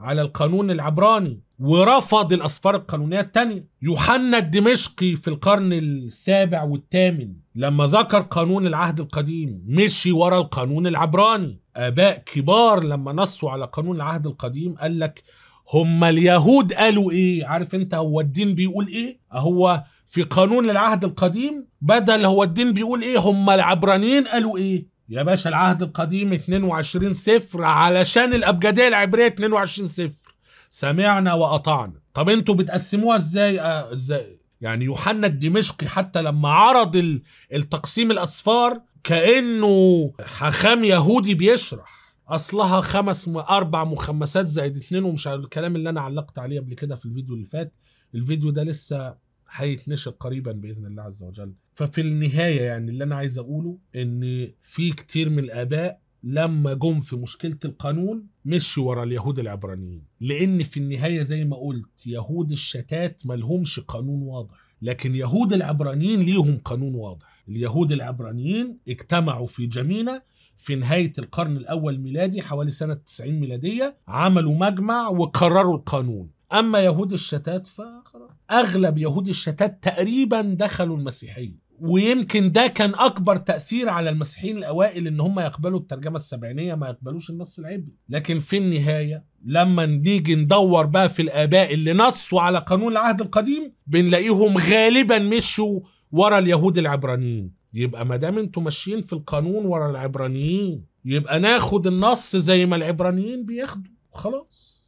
على القانون العبراني ورفض الأسفار القانونية الثانيه يوحنا الدمشقي في القرن السابع والثامن لما ذكر قانون العهد القديم مشي ورا القانون العبراني آباء كبار لما نصوا على قانون العهد القديم قال لك هم اليهود قالوا ايه عارف انت هو الدين بيقول ايه هو في قانون العهد القديم بدل هو الدين بيقول ايه هم العبرانيين قالوا ايه يا باشا العهد القديم 22 صفر علشان الابجديه العبريه 22 صفر سمعنا واطعنا طب انتوا بتقسموها ازاي آه، ازاي يعني يوحنا الدمشقي حتى لما عرض التقسيم الاصفار كانه حخام يهودي بيشرح اصلها خمس اربع مخمسات زائد اتنين ومش الكلام اللي انا علقت عليه قبل كده في الفيديو اللي فات الفيديو ده لسه هيتنشر قريبا باذن الله عز وجل ففي النهايه يعني اللي انا عايز اقوله ان في كتير من الاباء لما جم في مشكله القانون مشي ورا اليهود العبرانيين لان في النهايه زي ما قلت يهود الشتات ملهمش قانون واضح لكن يهود العبرانيين ليهم قانون واضح اليهود العبرانيين اجتمعوا في جمينة في نهاية القرن الأول ميلادي حوالي سنة 90 ميلادية عملوا مجمع وقرروا القانون اما يهود الشتات فخلاص اغلب يهود الشتات تقريبا دخلوا المسيحيه ويمكن ده كان اكبر تاثير على المسيحيين الاوائل ان هم يقبلوا الترجمه السبعينيه ما يقبلوش النص العبري لكن في النهايه لما نيجي ندور بقى في الاباء اللي نصوا على قانون العهد القديم بنلاقيهم غالبا مشوا ورا اليهود العبرانيين يبقى ما دام انتوا ماشيين في القانون ورا العبرانيين يبقى ناخد النص زي ما العبرانيين بياخدوا خلاص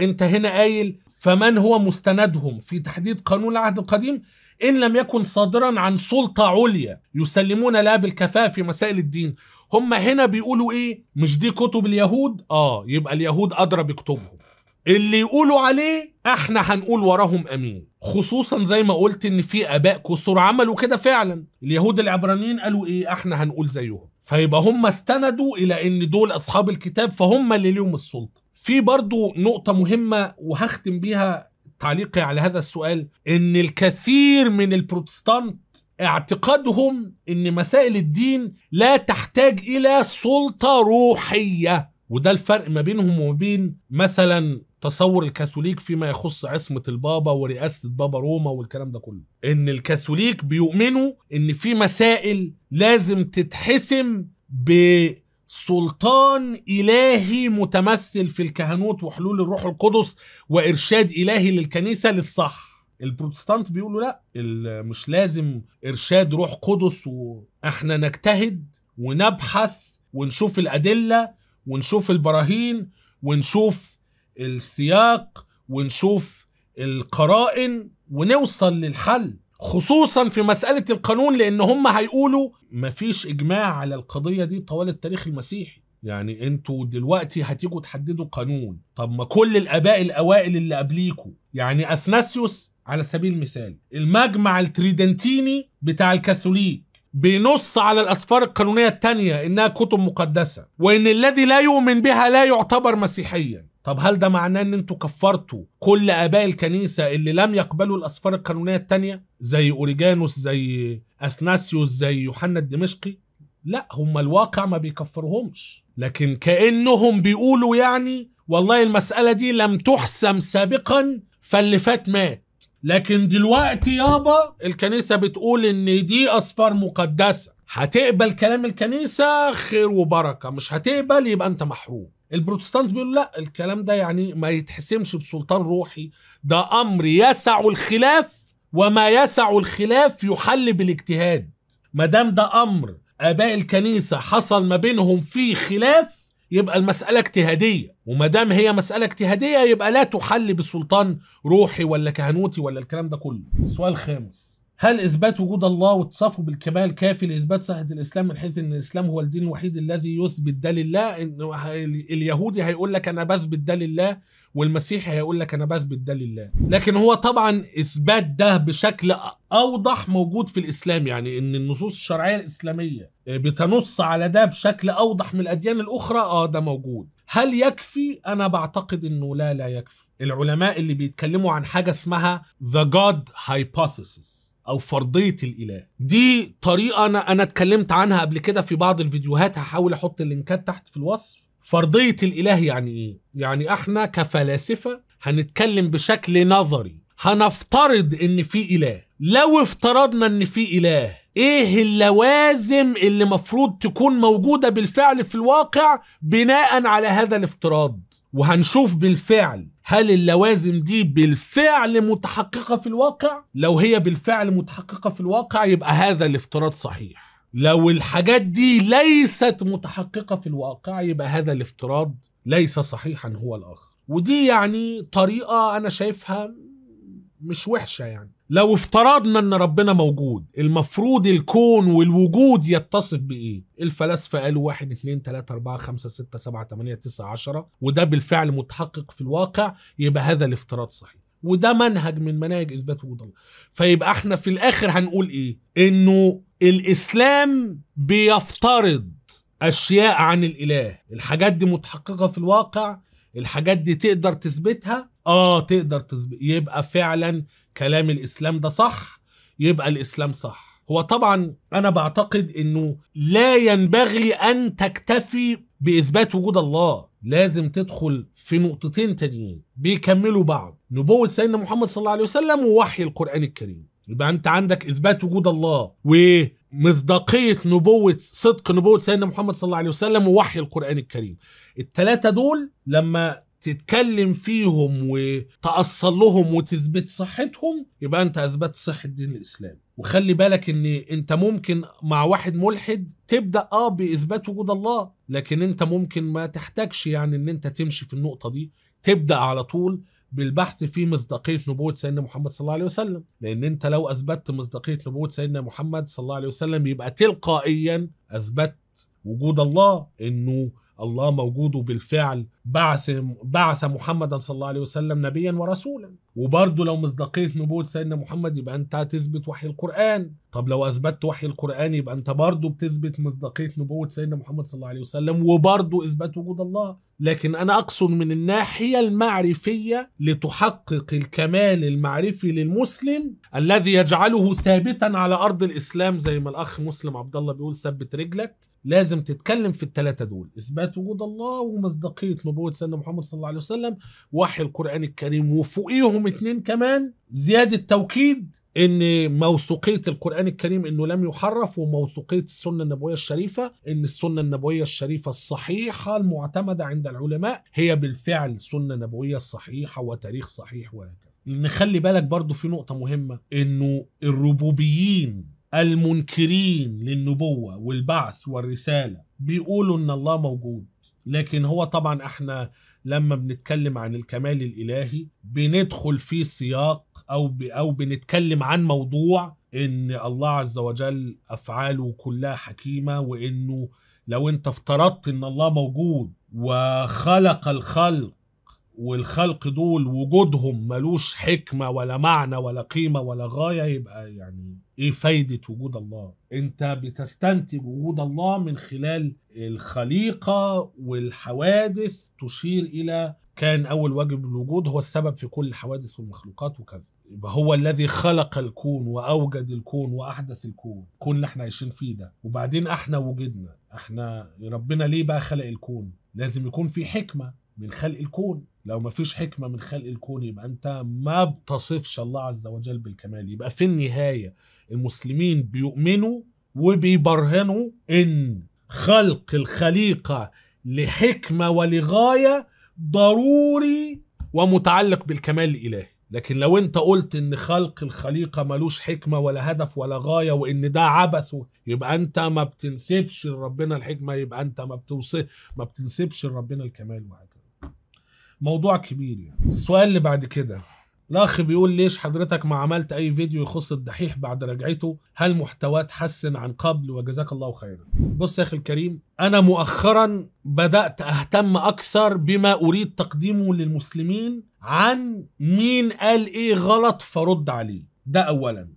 انت هنا قايل فمن هو مستندهم في تحديد قانون العهد القديم إن لم يكن صادرا عن سلطة عليا يسلمون لها بالكفاءة في مسائل الدين هم هنا بيقولوا إيه مش دي كتب اليهود آه يبقى اليهود أدرى بكتبهم اللي يقولوا عليه احنا هنقول وراهم امين خصوصا زي ما قلت ان في اباء كثر عملوا كده فعلا اليهود العبرانيين قالوا ايه احنا هنقول زيهم فيبقى هم استندوا الى ان دول اصحاب الكتاب فهم اللي ليهم السلطه في برضو نقطة مهمة وهختم بيها تعليقي على هذا السؤال ان الكثير من البروتستانت اعتقادهم ان مسائل الدين لا تحتاج الى سلطة روحية وده الفرق ما بينهم وبين مثلا تصور الكاثوليك فيما يخص عصمة البابا ورئاسة بابا روما والكلام ده كله ان الكاثوليك بيؤمنوا ان في مسائل لازم تتحسم ب سلطان إلهي متمثل في الكهنوت وحلول الروح القدس وإرشاد إلهي للكنيسة للصح البروتستانت بيقولوا لا مش لازم إرشاد روح قدس وإحنا نجتهد ونبحث ونشوف الأدلة ونشوف البراهين ونشوف السياق ونشوف القرائن ونوصل للحل خصوصا في مسألة القانون لأن هم هيقولوا مفيش إجماع على القضية دي طوال التاريخ المسيحي يعني انتوا دلوقتي هتيجوا تحددوا قانون طب ما كل الاباء الاوائل اللي قبليكوا يعني اثناسيوس على سبيل المثال المجمع التريدنتيني بتاع الكاثوليك بينص على الاسفار القانونيه الثانيه انها كتب مقدسه وان الذي لا يؤمن بها لا يعتبر مسيحيا طب هل ده معناه ان انتوا كفرتوا كل اباء الكنيسه اللي لم يقبلوا الاسفار القانونيه الثانيه زي اوريجانوس زي اثناسيوس زي يوحنا الدمشقي لا هم الواقع ما بيكفرهمش لكن كانهم بيقولوا يعني والله المساله دي لم تحسم سابقا فاللي فات مات لكن دلوقتي يابا الكنيسه بتقول ان دي اسفار مقدسه هتقبل كلام الكنيسه خير وبركه مش هتقبل يبقى انت محروم البروتستانت بيقولوا لا الكلام ده يعني ما يتحسمش بسلطان روحي ده امر يسع الخلاف وما يسع الخلاف يحل بالاجتهاد ما دام ده امر اباء الكنيسه حصل ما بينهم فيه خلاف يبقى المساله اجتهاديه وما دام هي مساله اجتهاديه يبقى لا تحل بسلطان روحي ولا كهنوتي ولا الكلام ده كله السؤال الخامس هل إثبات وجود الله واتصافه بالكمال كافي لإثبات صحة الإسلام من حيث أن الإسلام هو الدين الوحيد الذي يثبت ده لله اليهودي هيقول لك أنا بثبت ده لله والمسيحي هيقول لك أنا بثبت ده لله لكن هو طبعا إثبات ده بشكل أوضح موجود في الإسلام يعني إن النصوص الشرعية الإسلامية آه، بتنص على ده بشكل أوضح من الأديان الأخرى آه ده موجود هل يكفي؟ أنا بعتقد إنه لا لا يكفي العلماء اللي بيتكلموا عن حاجة اسمها The God Hypothesis او فرضيه الاله دي طريقه انا انا اتكلمت عنها قبل كده في بعض الفيديوهات هحاول احط اللينكات تحت في الوصف فرضيه الاله يعني ايه يعني احنا كفلاسفه هنتكلم بشكل نظري هنفترض ان في اله لو افترضنا ان في اله ايه اللوازم اللي مفروض تكون موجوده بالفعل في الواقع بناء على هذا الافتراض وهنشوف بالفعل هل اللوازم دي بالفعل متحققة في الواقع؟ لو هي بالفعل متحققة في الواقع يبقى هذا الافتراض صحيح لو الحاجات دي ليست متحققة في الواقع يبقى هذا الافتراض ليس صحيحا هو الآخر ودي يعني طريقة أنا شايفها مش وحشه يعني لو افترضنا ان ربنا موجود المفروض الكون والوجود يتصف بايه الفلاسفه قالوا 1 2 3 4 5 6 7 8 9 10 وده بالفعل متحقق في الواقع يبقى هذا الافتراض صحيح وده منهج من مناهج اثبات وجود الله فيبقى احنا في الاخر هنقول ايه انه الاسلام بيفترض اشياء عن الاله الحاجات دي متحققه في الواقع الحاجات دي تقدر تثبتها اه تقدر تثبت يبقى فعلا كلام الاسلام ده صح يبقى الاسلام صح هو طبعا انا بعتقد انه لا ينبغي ان تكتفي باثبات وجود الله لازم تدخل في نقطتين تانيين بيكملوا بعض نبوة سيدنا محمد صلى الله عليه وسلم ووحي القرآن الكريم يبقى انت عندك اثبات وجود الله ومصداقية نبوة صدق نبوة سيدنا محمد صلى الله عليه وسلم ووحي القرآن الكريم التلاتة دول لما تتكلم فيهم وتأصل لهم وتثبت صحتهم يبقى انت اثبت صحة الدين الاسلامي وخلي بالك ان انت ممكن مع واحد ملحد تبدا اه باثبات وجود الله لكن انت ممكن ما تحتاجش يعني ان انت تمشي في النقطه دي تبدا على طول بالبحث في مصداقيه نبوه سيدنا محمد صلى الله عليه وسلم لان انت لو اثبتت مصداقيه نبوه سيدنا محمد صلى الله عليه وسلم يبقى تلقائيا اثبت وجود الله انه الله موجود وبالفعل بعث بعث محمدا صلى الله عليه وسلم نبيا ورسولا وبرضه لو مصداقيه نبوه سيدنا محمد يبقى انت هتثبت وحي القران طب لو اثبتت وحي القران يبقى انت برضه بتثبت مصداقيه نبوه سيدنا محمد صلى الله عليه وسلم وبرضه اثبات وجود الله لكن انا اقصد من الناحيه المعرفيه لتحقق الكمال المعرفي للمسلم الذي يجعله ثابتا على ارض الاسلام زي ما الاخ مسلم عبد الله بيقول ثبت رجلك لازم تتكلم في الثلاثه دول اثبات وجود الله ومصداقيه نبوه سيدنا محمد صلى الله عليه وسلم وحي القران الكريم وفوقيهم اتنين كمان زياده توكيد ان موثوقيه القران الكريم انه لم يحرف وموثوقيه السنه النبويه الشريفه ان السنه النبويه الشريفه الصحيحه المعتمده عند العلماء هي بالفعل سنه نبويه صحيحه وتاريخ صحيح وهكذا نخلي بالك برضو في نقطه مهمه انه الربوبيين المنكرين للنبوة والبعث والرسالة بيقولوا إن الله موجود لكن هو طبعا احنا لما بنتكلم عن الكمال الالهي بندخل في سياق او او بنتكلم عن موضوع ان الله عز وجل افعاله كلها حكيمه وانه لو انت افترضت ان الله موجود وخلق الخلق والخلق دول وجودهم ملوش حكمة ولا معنى ولا قيمة ولا غاية يبقى يعني ايه فايدة وجود الله انت بتستنتج وجود الله من خلال الخليقة والحوادث تشير الى كان اول واجب الوجود هو السبب في كل الحوادث والمخلوقات وكذا يبقى هو الذي خلق الكون واوجد الكون واحدث الكون الكون اللي احنا عايشين فيه ده وبعدين احنا وجدنا احنا ربنا ليه بقى خلق الكون لازم يكون في حكمة من خلق الكون لو ما فيش حكمة من خلق الكون يبقى أنت ما بتصفش الله عز وجل بالكمال يبقى في النهاية المسلمين بيؤمنوا وبيبرهنوا إن خلق الخليقة لحكمة ولغاية ضروري ومتعلق بالكمال الإلهي لكن لو انت قلت ان خلق الخليقه ملوش حكمه ولا هدف ولا غايه وان ده عبث يبقى انت ما بتنسبش لربنا الحكمه يبقى انت ما بتوصف ما بتنسبش لربنا الكمال وعلا. موضوع كبير يعني السؤال اللي بعد كده الاخ بيقول ليش حضرتك ما عملت اي فيديو يخص الدحيح بعد رجعته هل محتواه تحسن عن قبل وجزاك الله خيرا بص يا اخي الكريم انا مؤخرا بدات اهتم اكثر بما اريد تقديمه للمسلمين عن مين قال ايه غلط فرد عليه ده اولا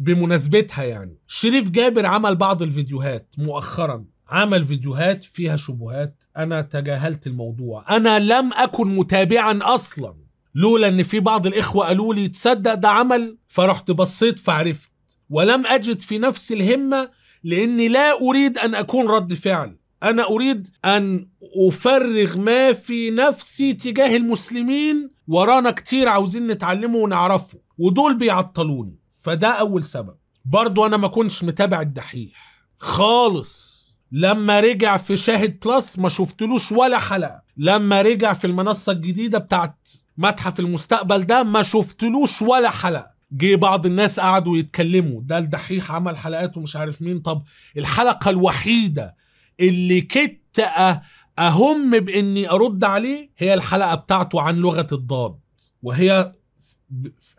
بمناسبتها يعني شريف جابر عمل بعض الفيديوهات مؤخرا عمل فيديوهات فيها شبهات انا تجاهلت الموضوع انا لم اكن متابعا اصلا لولا ان في بعض الاخوه قالوا لي تصدق ده عمل فرحت بصيت فعرفت ولم اجد في نفسي الهمه لاني لا اريد ان اكون رد فعل انا اريد ان افرغ ما في نفسي تجاه المسلمين ورانا كتير عاوزين نتعلمه ونعرفه ودول بيعطلوني فده اول سبب برضو انا ما كنتش متابع الدحيح خالص لما رجع في شاهد بلس ما شفتلوش ولا حلقه لما رجع في المنصه الجديده بتاعت متحف المستقبل ده ما شفتلوش ولا حلقه جه بعض الناس قعدوا يتكلموا ده الدحيح عمل حلقات ومش عارف مين طب الحلقه الوحيده اللي كدت اهم باني ارد عليه هي الحلقه بتاعته عن لغه الضاد وهي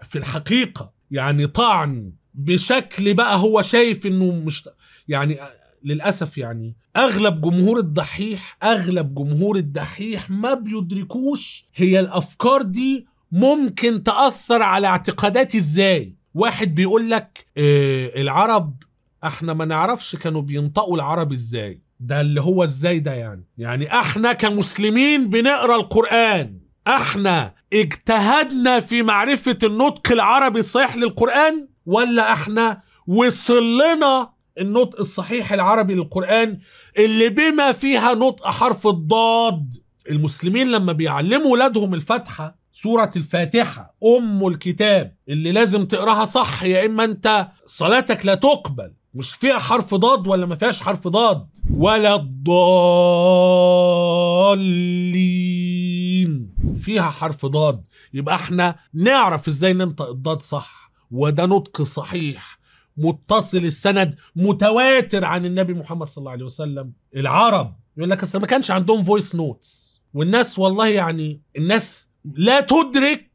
في الحقيقه يعني طعن بشكل بقى هو شايف انه مش يعني للاسف يعني اغلب جمهور الدحيح اغلب جمهور الدحيح ما بيدركوش هي الافكار دي ممكن تاثر على اعتقاداتي ازاي واحد بيقول لك إيه العرب احنا ما نعرفش كانوا بينطقوا العرب ازاي ده اللي هو ازاي ده يعني يعني احنا كمسلمين بنقرا القران احنا اجتهدنا في معرفه النطق العربي الصحيح للقران ولا احنا وصلنا النطق الصحيح العربي للقرآن اللي بما فيها نطق حرف الضاد المسلمين لما بيعلموا ولادهم الفاتحة سورة الفاتحة أم الكتاب اللي لازم تقراها صح يا إما أنت صلاتك لا تقبل مش فيها حرف ضاد ولا ما فيهاش حرف ضاد ولا الضالين فيها حرف ضاد يبقى احنا نعرف ازاي ننطق الضاد صح وده نطق صحيح متصل السند متواتر عن النبي محمد صلى الله عليه وسلم العرب يقول لك اصل ما كانش عندهم فويس نوتس والناس والله يعني الناس لا تدرك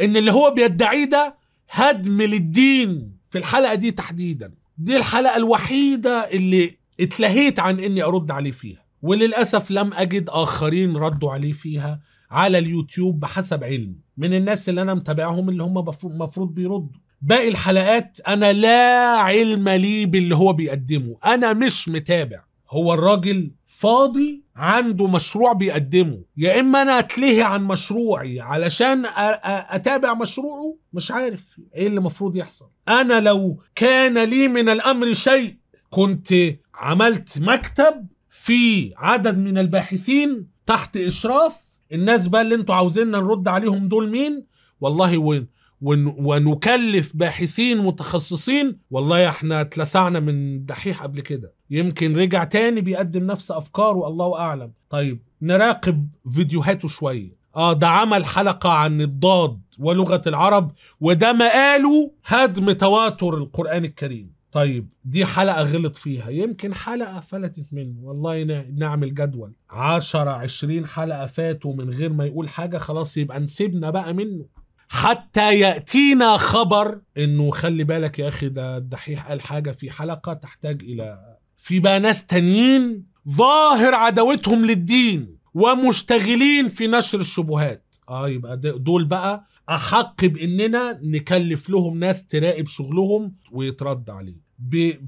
ان اللي هو بيدعيه ده هدم للدين في الحلقه دي تحديدا دي الحلقه الوحيده اللي اتلهيت عن اني ارد عليه فيها وللاسف لم اجد اخرين ردوا عليه فيها على اليوتيوب بحسب علمي من الناس اللي انا متابعهم اللي هم المفروض بيردوا باقي الحلقات انا لا علم لي باللي هو بيقدمه انا مش متابع هو الراجل فاضي عنده مشروع بيقدمه يا اما انا اتلهي عن مشروعي علشان اتابع مشروعه مش عارف ايه اللي المفروض يحصل انا لو كان لي من الامر شيء كنت عملت مكتب في عدد من الباحثين تحت اشراف الناس بقى اللي انتوا عاوزيننا نرد عليهم دول مين والله وين ونكلف باحثين متخصصين والله احنا اتلسعنا من دحيح قبل كده يمكن رجع تاني بيقدم نفس افكاره الله اعلم طيب نراقب فيديوهاته شويه اه ده عمل حلقة عن الضاد ولغة العرب وده ما قاله هدم تواتر القرآن الكريم طيب دي حلقة غلط فيها يمكن حلقة فلتت منه والله نعمل جدول 10 20 حلقة فاتوا من غير ما يقول حاجة خلاص يبقى نسيبنا بقى منه حتى ياتينا خبر انه خلي بالك يا اخي ده الدحيح قال حاجه في حلقه تحتاج الى في بقى ناس تانيين ظاهر عداوتهم للدين ومشتغلين في نشر الشبهات اه يبقى دول بقى احق باننا نكلف لهم ناس تراقب شغلهم ويترد عليه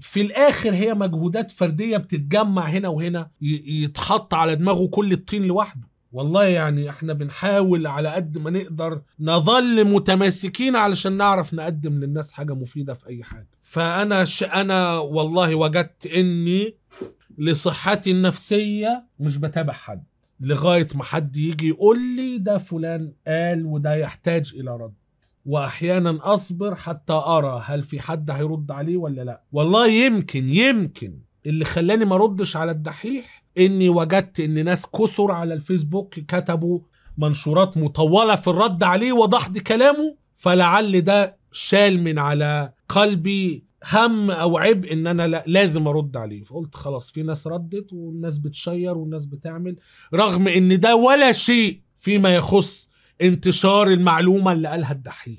في الاخر هي مجهودات فرديه بتتجمع هنا وهنا يتحط على دماغه كل الطين لوحده والله يعني احنا بنحاول على قد ما نقدر نظل متماسكين علشان نعرف نقدم للناس حاجه مفيده في اي حاجه فانا ش... انا والله وجدت اني لصحتي النفسيه مش بتابع حد لغايه ما حد يجي يقول لي ده فلان قال وده يحتاج الى رد واحيانا اصبر حتى ارى هل في حد هيرد عليه ولا لا والله يمكن يمكن اللي خلاني ما ردش على الدحيح اني وجدت ان ناس كثر على الفيسبوك كتبوا منشورات مطوله في الرد عليه وضحض كلامه فلعل ده شال من على قلبي هم او عبء ان انا لا لازم ارد عليه فقلت خلاص في ناس ردت والناس بتشير والناس بتعمل رغم ان ده ولا شيء فيما يخص انتشار المعلومه اللي قالها الدحيح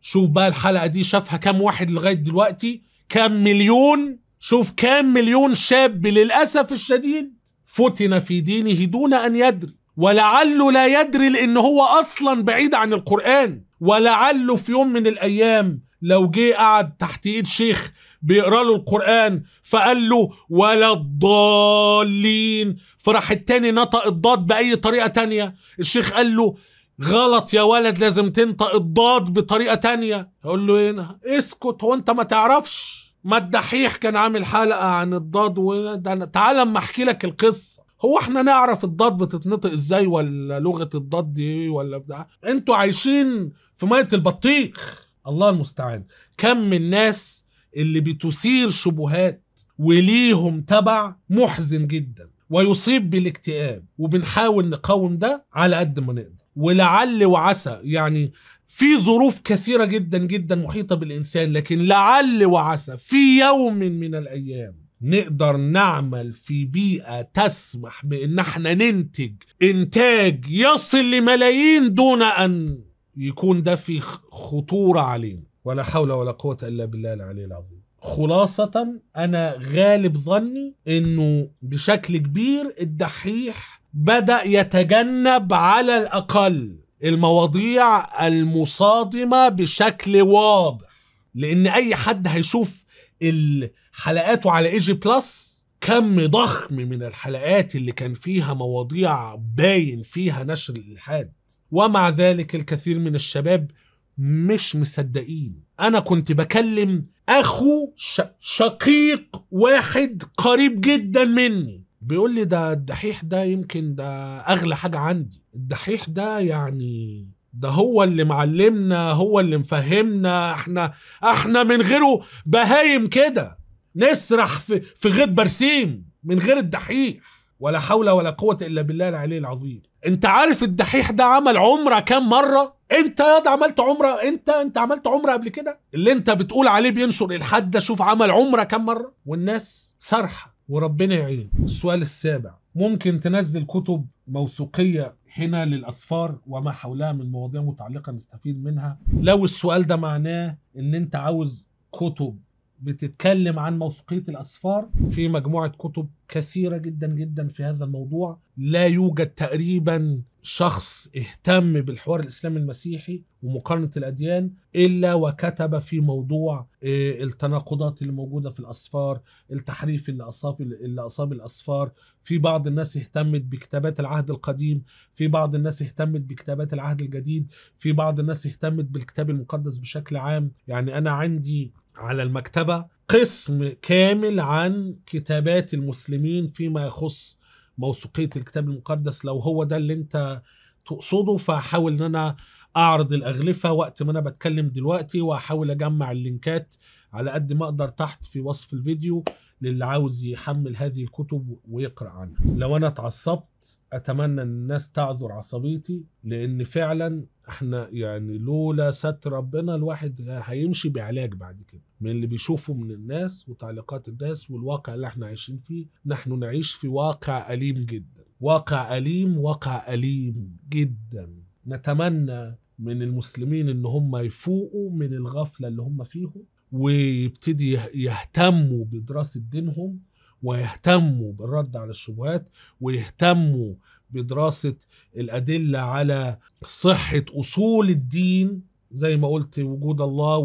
شوف بقى الحلقه دي شافها كام واحد لغايه دلوقتي كام مليون شوف كام مليون شاب للاسف الشديد فتن في دينه دون أن يدري ولعله لا يدري لأن هو أصلا بعيد عن القرآن ولعله في يوم من الأيام لو جه قعد تحت إيد شيخ بيقرا له القرآن فقال له ولا الضالين فراح التاني نطق الضاد بأي طريقة تانية الشيخ قال له غلط يا ولد لازم تنطق الضاد بطريقة تانية يقول له إيه اسكت هو أنت ما تعرفش ما الدحيح كان عامل حلقة عن الضاد و... تعال اما احكي لك القصة هو احنا نعرف الضاد بتتنطق ازاي ولا لغة الضاد دي ولا بتاع انتوا عايشين في مية البطيخ الله المستعان كم من الناس اللي بتثير شبهات وليهم تبع محزن جدا ويصيب بالاكتئاب وبنحاول نقاوم ده على قد ما نقدر ولعل وعسى يعني في ظروف كثيرة جدا جدا محيطة بالإنسان لكن لعل وعسى في يوم من الأيام نقدر نعمل في بيئة تسمح بإن احنا ننتج إنتاج يصل لملايين دون أن يكون ده في خطورة علينا ولا حول ولا قوة إلا بالله العلي العظيم خلاصة أنا غالب ظني إنه بشكل كبير الدحيح بدأ يتجنب على الأقل المواضيع المصادمه بشكل واضح لان اي حد هيشوف الحلقات على ايجي بلس كم ضخم من الحلقات اللي كان فيها مواضيع باين فيها نشر الالحاد ومع ذلك الكثير من الشباب مش مصدقين انا كنت بكلم اخو شقيق واحد قريب جدا مني بيقول لي ده الدحيح ده يمكن ده اغلى حاجه عندي الدحيح ده يعني ده هو اللي معلمنا هو اللي مفهمنا احنا احنا من غيره بهايم كده نسرح في في غيط برسيم من غير الدحيح ولا حول ولا قوة إلا بالله العلي العظيم انت عارف الدحيح ده عمل عمرة كام مرة انت يا ده عملت عمرة انت انت عملت عمرة قبل كده اللي انت بتقول عليه بينشر الحد ده شوف عمل عمرة كام مرة والناس سارحة وربنا يعين السؤال السابع ممكن تنزل كتب موثوقية هنا للاصفار وما حولها من مواضيع متعلقه نستفيد منها لو السؤال ده معناه ان انت عاوز كتب بتتكلم عن موثوقيه الاصفار في مجموعه كتب كثيره جدا جدا في هذا الموضوع لا يوجد تقريبا شخص اهتم بالحوار الاسلامي المسيحي ومقارنة الأديان إلا وكتب في موضوع آه، التناقضات اللي موجودة في الأسفار التحريف اللي أصاب, اللي أصاب الأسفار في بعض الناس اهتمت بكتابات العهد القديم في بعض الناس اهتمت بكتابات العهد الجديد في بعض الناس اهتمت بالكتاب المقدس بشكل عام يعني أنا عندي على المكتبة قسم كامل عن كتابات المسلمين فيما يخص موثوقية الكتاب المقدس لو هو ده اللي انت تقصده فحاول ان انا اعرض الاغلفه وقت ما انا بتكلم دلوقتي واحاول اجمع اللينكات على قد ما اقدر تحت في وصف الفيديو للي عاوز يحمل هذه الكتب ويقرا عنها لو انا اتعصبت اتمنى ان الناس تعذر عصبيتي لان فعلا احنا يعني لولا ستر ربنا الواحد هيمشي بعلاج بعد كده من اللي بيشوفه من الناس وتعليقات الناس والواقع اللي احنا عايشين فيه نحن نعيش في واقع أليم جدا واقع أليم واقع أليم جدا نتمنى من المسلمين ان هم يفوقوا من الغفله اللي هم فيهم ويبتدي يهتموا بدراسه دينهم ويهتموا بالرد على الشبهات ويهتموا بدراسه الادله على صحه اصول الدين زي ما قلت وجود الله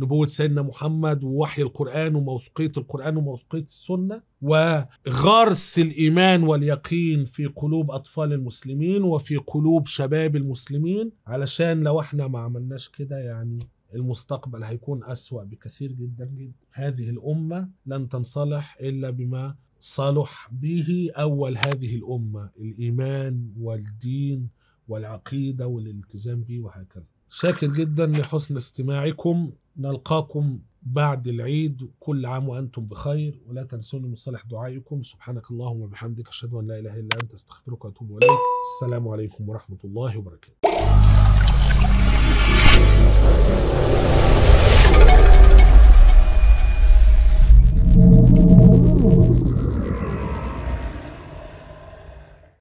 ونبوة سيدنا محمد ووحي القرآن وموثوقية القرآن وموثوقية السنة وغرس الإيمان واليقين في قلوب أطفال المسلمين وفي قلوب شباب المسلمين علشان لو احنا ما عملناش كده يعني المستقبل هيكون أسوأ بكثير جدا جدا هذه الأمة لن تنصلح إلا بما صلح به أول هذه الأمة الإيمان والدين والعقيدة والالتزام به وهكذا شاكر جدا لحسن استماعكم نلقاكم بعد العيد كل عام وأنتم بخير ولا تنسوني من صالح دعائكم سبحانك اللهم وبحمدك أشهد أن لا إله إلا أنت أستغفرك وأتوب إليك السلام عليكم ورحمة الله وبركاته